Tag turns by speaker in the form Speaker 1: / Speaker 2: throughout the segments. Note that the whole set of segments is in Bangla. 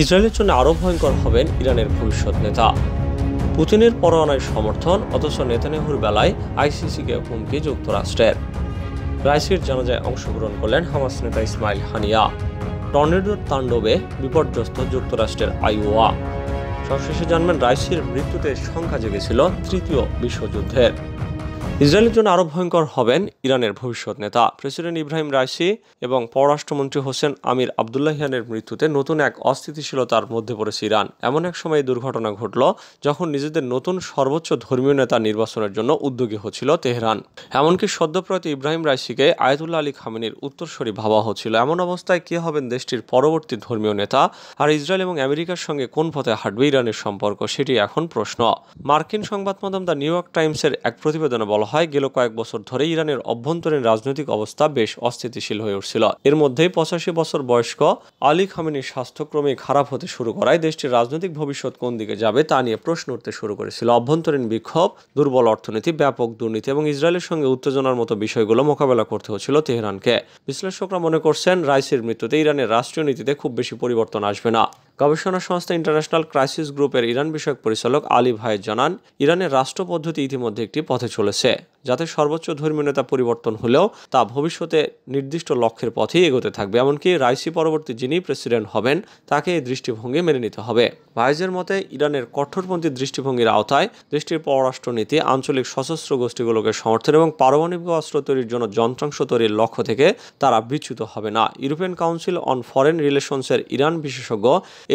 Speaker 1: ইসরায়েলের জন্য আরও ভয়ঙ্কর হবেন ইরানের ভবিষ্যৎ নেতা পুতিনের পরোয়ানায় সমর্থন অথচ নেতানেহুর বেলায় আইসিসিকে হুমকি যুক্তরাষ্ট্রের রাইসির জানাজায় অংশগ্রহণ করলেন হামাস নেতা ইসমাইল হানিয়া টর্নেডোর তাণ্ডবে বিপর্যস্ত যুক্তরাষ্ট্রের আইওয়া সবশেষে জানবেন রাইসির মৃত্যুতে সংখ্যা জেগেছিল তৃতীয় বিশ্বযুদ্ধের ইসরায়েলের জন্য আরও ভয়ঙ্কর হবেন ইরানের ভবিষ্যৎ নেতা প্রেসিডেন্ট ইব্রাহিম রাইসি এবং পররাষ্ট্রমন্ত্রী হোসেন আমির আবদুল্লাহিয়ানের মৃত্যুতে নতুন এক অস্থিতিশীলতার মধ্যে পড়েছে ইরান এমন এক সময় এই দুর্ঘটনা ঘটল যখন নিজেদের নতুন সর্বোচ্চ ধর্মীয় নেতা নির্বাচনের জন্য উদ্যোগী হচ্ছিল তেহরান এমনকি সদ্যপ্রয়াত ইব্রাহিম রাইসিকে আয়তুল্লাহ আলী খামিনীর উত্তরস্বরি ভাবা হচ্ছিল এমন অবস্থায় কে হবেন দেশটির পরবর্তী ধর্মীয় নেতা আর ইসরায়েল এবং আমেরিকার সঙ্গে কোন পথে হাঁটবে ইরানের সম্পর্ক সেটি এখন প্রশ্ন মার্কিন সংবাদ মাধ্যম দ্য নিউ ইয়র্ক টাইমসের এক প্রতিবেদনে বলা বলা হয় গেল কয়েক বছর ধরে ইরানের অভ্যন্তরীণ রাজনৈতিক অবস্থা বেশ অস্থিতিশীল হয়ে উঠছিল এর মধ্যেই পঁচাশি বছর বয়স্ক আলী খামেনির স্বাস্থ্যক্রমে খারাপ হতে শুরু করায় দেশটির রাজনৈতিক ভবিষ্যৎ কোন দিকে যাবে তা নিয়ে প্রশ্ন উঠতে শুরু করেছিল অভ্যন্তরীণ বিক্ষোভ দুর্বল অর্থনীতি ব্যাপক দুর্নীতি এবং ইসরায়েলের সঙ্গে উত্তেজনার মতো বিষয়গুলো মোকাবেলা করতে হচ্ছিল তেহরানকে বিশ্লেষকরা মনে করছেন রাইসির মৃত্যুতে ইরানের রাষ্ট্রীয় নীতিতে খুব বেশি পরিবর্তন আসবে না গবেষণা সংস্থা ইন্টারন্যাশনাল ক্রাইসিস গ্রুপের ইরান বিষয়ক পরিচালক আলী ভাই জানান ইরানের রাষ্ট্র পদ্ধতি ইতিমধ্যে একটি পথে চলেছে যাতে সর্বোচ্চ ধর্মীয় নেতা পরিবর্তন হলেও তা ভবিষ্যতে নির্দিষ্ট লক্ষ্যের পথেই এগোতে থাকবে এমনকি রাইসি পরবর্তী যিনি প্রেসিডেন্ট হবেন তাকে এই দৃষ্টিভঙ্গি মেনে নিতে হবে ভাইজের মতে ইরানের কঠোরপন্থী দৃষ্টিভঙ্গির আওতায় দেশটির পররাষ্ট্রনীতি আঞ্চলিক সশস্ত্র গোষ্ঠীগুলোকে সমর্থন এবং পারমাণবিক অস্ত্র তৈরির জন্য যন্ত্রাংশ তৈরির লক্ষ্য থেকে তারা বিচ্যুত হবে না ইউরোপিয়ান কাউন্সিল অন ফরেন রিলেশনসের ইরান বিশেষজ্ঞ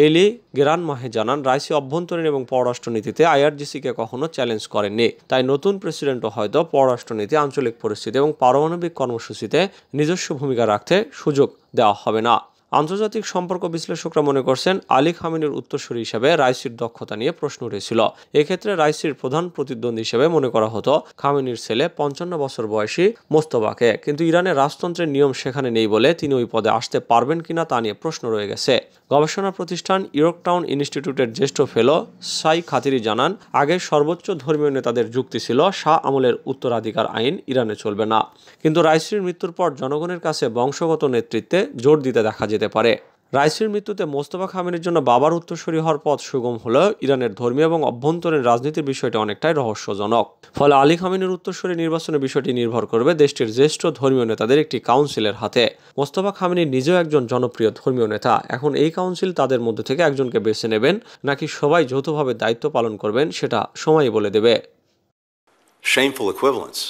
Speaker 1: এলি গেরান মাহে জানান রাইসি অভ্যন্তরীণ এবং পররাষ্ট্রনীতিতে আইআরজিসিকে কখনো চ্যালেঞ্জ করেননি তাই নতুন প্রেসিডেন্টও হয়তো পররাষ্ট্রনীতি আঞ্চলিক পরিস্থিতি এবং পারমাণবিক কর্মসূচিতে নিজস্ব ভূমিকা রাখতে সুযোগ দেওয়া হবে না আন্তর্জাতিক সম্পর্ক বিশ্লেষকরা মনে করছেন আলী খামিনের উত্তরসূরি হিসেবে রাইসির দক্ষতা নিয়ে প্রশ্ন উঠেছিল এক্ষেত্রে রাইসির প্রধান প্রতিদ্বন্দ্বী হিসেবে মনে করা হতো খামিনির ছেলে পঞ্চান্ন বছর বয়সী মোস্তবাকে কিন্তু ইরানের রাজতন্ত্রের নিয়ম সেখানে নেই বলে তিনি ওই পদে আসতে পারবেন কিনা তা নিয়ে প্রশ্ন রয়ে গেছে গবেষণা প্রতিষ্ঠান টাউন ইনস্টিটিউটের জ্যেষ্ঠ ফেলো সাই খাতিরি জানান আগে সর্বোচ্চ ধর্মীয় নেতাদের যুক্তি ছিল শাহ আমলের উত্তরাধিকার আইন ইরানে চলবে না কিন্তু রাইসির মৃত্যুর পর জনগণের কাছে বংশগত নেতৃত্বে জোর দিতে দেখা যেত যেতে পারে রাইসির মৃত্যুতে মোস্তফা খামিনের জন্য বাবার উত্তরসরি হওয়ার পথ সুগম হলেও ইরানের ধর্মীয় এবং অভ্যন্তরীণ রাজনীতির বিষয়টি অনেকটাই রহস্যজনক ফলে আলী খামিনের উত্তরসূরি নির্বাচনের বিষয়টি নির্ভর করবে দেশটির জ্যেষ্ঠ ধর্মীয় নেতাদের একটি কাউন্সিলের হাতে মোস্তফা খামিনি নিজেও একজন জনপ্রিয় ধর্মীয় নেতা এখন এই কাউন্সিল তাদের মধ্যে থেকে একজনকে বেছে নেবেন নাকি সবাই যৌথভাবে দায়িত্ব পালন করবেন সেটা সময় বলে দেবে Shameful equivalence.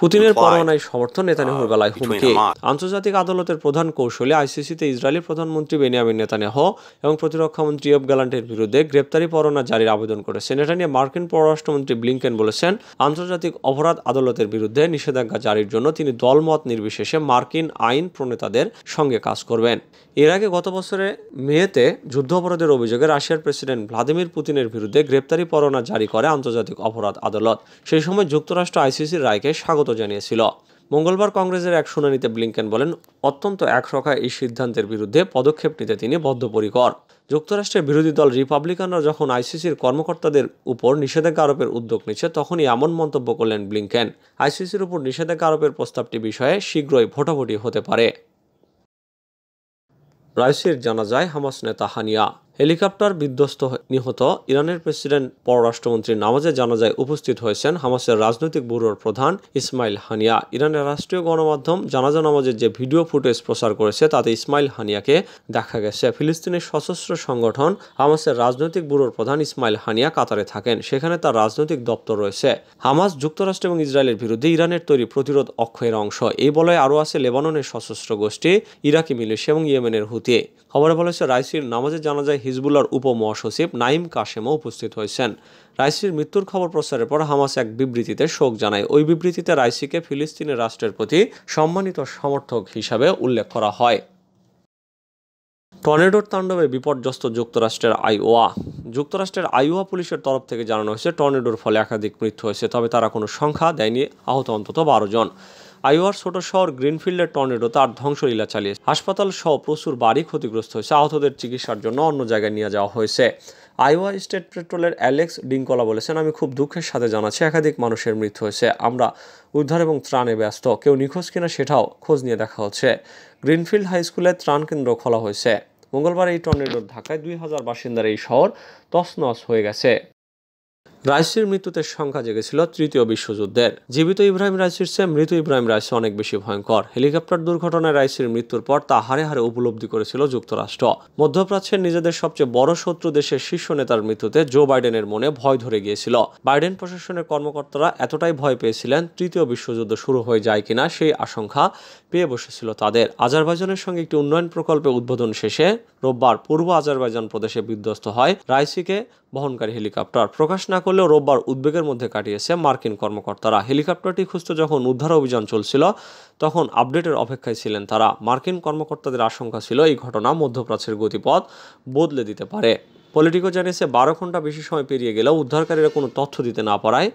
Speaker 1: পুতিনের পরোয়ানায় সমর্থন নেতানিয়াহুর গলায় uh, হুমকি আন্তর্জাতিক আদালতের প্রধান কৌশলে আইসিসিতে ইসরায়েলের প্রধানমন্ত্রী বেনিয়ামিন নেতানিয়াহ এবং প্রতিরক্ষামন্ত্রী ইয়ব গ্যালান্টের বিরুদ্ধে গ্রেপ্তারি পরোয়ানা জারির আবেদন করেছেন এটা নিয়ে মার্কিন পররাষ্ট্রমন্ত্রী ব্লিংকেন বলেছেন আন্তর্জাতিক অপরাধ আদালতের বিরুদ্ধে নিষেধাজ্ঞা জারির জন্য তিনি দলমত নির্বিশেষে মার্কিন আইন প্রণেতাদের সঙ্গে কাজ করবেন এর আগে গত বছরে মেয়েতে যুদ্ধ অপরাধের অভিযোগে রাশিয়ার প্রেসিডেন্ট ভ্লাদিমির পুতিনের বিরুদ্ধে গ্রেপ্তারি পরোয়ানা জারি করে আন্তর্জাতিক অপরাধ আদালত সেই সময় যুক্তরাষ্ট্র আইসিসির রায়কে স্বাগত স্বাগত জানিয়েছিল মঙ্গলবার কংগ্রেসের এক শুনানিতে ব্লিংকেন বলেন অত্যন্ত একরকা এই সিদ্ধান্তের বিরুদ্ধে পদক্ষেপ নিতে তিনি বদ্ধপরিকর যুক্তরাষ্ট্রের বিরোধী দল রিপাবলিকানরা যখন আইসিসির কর্মকর্তাদের উপর নিষেধাজ্ঞা আরোপের উদ্যোগ নিচ্ছে তখনই এমন মন্তব্য করলেন ব্লিংকেন আইসিসির উপর নিষেধাজ্ঞা আরোপের প্রস্তাবটি বিষয়ে শীঘ্রই ভোটাভুটি হতে পারে রাইসির জানা যায় হামাস নেতা হানিয়া হেলিকপ্টার বিধ্বস্ত নিহত ইরানের প্রেসিডেন্ট পররাষ্ট্রমন্ত্রী নামাজে জানাজায় উপস্থিত হয়েছেন হামাসের রাজনৈতিক ব্যুরোর প্রধান ইসমাইল হানিয়া ইরানের রাষ্ট্রীয় গণমাধ্যম জানাজা নামাজের যে ভিডিও ফুটেজ প্রচার করেছে তাতে ইসমাইল হানিয়াকে দেখা গেছে ফিলিস্তিনের সশস্ত্র সংগঠন হামাসের রাজনৈতিক ব্যুরোর প্রধান ইসমাইল হানিয়া কাতারে থাকেন সেখানে তার রাজনৈতিক দপ্তর রয়েছে হামাস যুক্তরাষ্ট্র এবং ইসরায়েলের বিরুদ্ধে ইরানের তৈরি প্রতিরোধ অক্ষয়ের অংশ এই বলয়ে আরও আছে লেবাননের সশস্ত্র গোষ্ঠী ইরাকি মিলিশিয়া এবং ইয়েমেনের হুতি খবরে বলেছে রাইসির নামাজে জানাজায় হিজবুল্লার উপমহাসচিব নাইম কাশেমও উপস্থিত হয়েছেন রাইসির মৃত্যুর খবর প্রচারের পর হামাস এক বিবৃতিতে শোক জানায় ওই বিবৃতিতে রাইসিকে ফিলিস্তিনের রাষ্ট্রের প্রতি সম্মানিত সমর্থক হিসাবে উল্লেখ করা হয় টর্নেডোর তাণ্ডবে বিপর্যস্ত যুক্তরাষ্ট্রের আইওয়া যুক্তরাষ্ট্রের আইওয়া পুলিশের তরফ থেকে জানানো হয়েছে টর্নেডোর ফলে একাধিক মৃত্যু হয়েছে তবে তারা কোনো সংখ্যা দেয়নি আহত অন্তত বারো জন আইওয়ার ছোট শহর গ্রিনফিল্ডের টর্নেডো তার ধ্বংসলীলা চালিয়েছে হাসপাতাল সহ প্রচুর বাড়ি ক্ষতিগ্রস্ত হয়েছে আহতদের চিকিৎসার জন্য অন্য জায়গায় নিয়ে যাওয়া হয়েছে আইওয়া স্টেট পেট্রোলের অ্যালেক্স ডিঙ্কলা বলেছেন আমি খুব দুঃখের সাথে জানাচ্ছি একাধিক মানুষের মৃত্যু হয়েছে আমরা উদ্ধার এবং ত্রাণে ব্যস্ত কেউ নিখোঁজ কিনা সেটাও খোঁজ নিয়ে দেখা হচ্ছে গ্রিনফিল্ড হাই স্কুলে ত্রাণ কেন্দ্র খোলা হয়েছে মঙ্গলবার এই টর্নেডোর ধাক্কায় দুই হাজার বাসিন্দার এই শহর তছনছ হয়ে গেছে রাইসির মৃত্যুতে সংখ্যা জেগেছিল তৃতীয় বিশ্বযুদ্ধের জীবিত ইব্রাহিম রাইসির চেয়ে মৃত ইব্রাহিম রাইসি অনেক বেশি ভয়ঙ্কর হেলিকপ্টার দুর্ঘটনায় রাইসির মৃত্যুর পর তা হারে হারে উপলব্ধি করেছিল যুক্তরাষ্ট্র মধ্যপ্রাচ্যের নিজেদের সবচেয়ে বড় শত্রু দেশের শীর্ষ নেতার মৃত্যুতে জো বাইডেনের মনে ভয় ধরে গিয়েছিল বাইডেন প্রশাসনের কর্মকর্তারা এতটাই ভয় পেয়েছিলেন তৃতীয় বিশ্বযুদ্ধ শুরু হয়ে যায় কিনা সেই আশঙ্কা পেয়ে বসেছিল তাদের আজারবাইজানের সঙ্গে একটি উন্নয়ন প্রকল্পে উদ্বোধন শেষে রোববার পূর্ব আজারবাইজান প্রদেশে বিধ্বস্ত হয় রাইসিকে বহনকারী হেলিকপ্টার প্রকাশ না করলেও রোববার উদ্বেগের মধ্যে কাটিয়েছে মার্কিন কর্মকর্তারা হেলিকপ্টারটি খুঁজতে যখন উদ্ধার অভিযান চলছিল তখন আপডেটের অপেক্ষায় ছিলেন তারা মার্কিন কর্মকর্তাদের আশঙ্কা ছিল এই ঘটনা মধ্যপ্রাচ্যের গতিপথ বদলে দিতে পারে পলিটিকো জানিয়েছে বারো ঘন্টা বেশি সময় পেরিয়ে গেলেও উদ্ধারকারীরা কোনো তথ্য দিতে না পারায়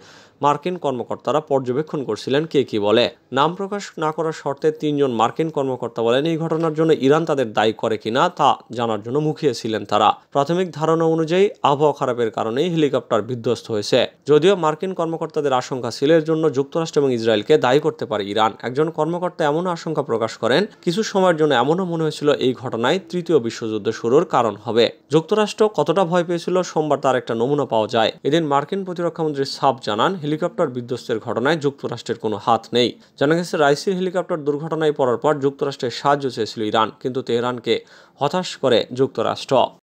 Speaker 1: মার্কিন কর্মকর্তারা পর্যবেক্ষণ করছিলেন কে কি বলে নাম প্রকাশ না করার শর্তে তিনজন মার্কিন কর্মকর্তা বলেন এই ঘটনার জন্য ইরান তাদের দায়ী করে কিনা তা জানার জন্য মুখিয়েছিলেন তারা প্রাথমিক ধারণা অনুযায়ী আবহাওয়া খারাপের কারণেই হেলিকপ্টার বিধ্বস্ত হয়েছে যদিও মার্কিন কর্মকর্তাদের আশঙ্কা ছিল এর জন্য যুক্তরাষ্ট্র এবং ইসরায়েলকে দায়ী করতে পারে ইরান একজন কর্মকর্তা এমন আশঙ্কা প্রকাশ করেন কিছু সময়ের জন্য এমনও মনে হয়েছিল এই ঘটনায় তৃতীয় বিশ্বযুদ্ধ শুরুর কারণ হবে যুক্তরাষ্ট্র কতটা ভয় পেয়েছিল সোমবার তার একটা নমুনা পাওয়া যায় এদিন মার্কিন প্রতিরক্ষামন্ত্রী সাব জানান হেলিকপ্টার বিধ্বস্তের ঘটনায় যুক্তরাষ্ট্রের কোনো হাত নেই জানা গেছে রাইসির হেলিকপ্টার দুর্ঘটনায় পড়ার পর যুক্তরাষ্ট্রের সাহায্য চেয়েছিল ইরান কিন্তু তেহরানকে হতাশ করে যুক্তরাষ্ট্র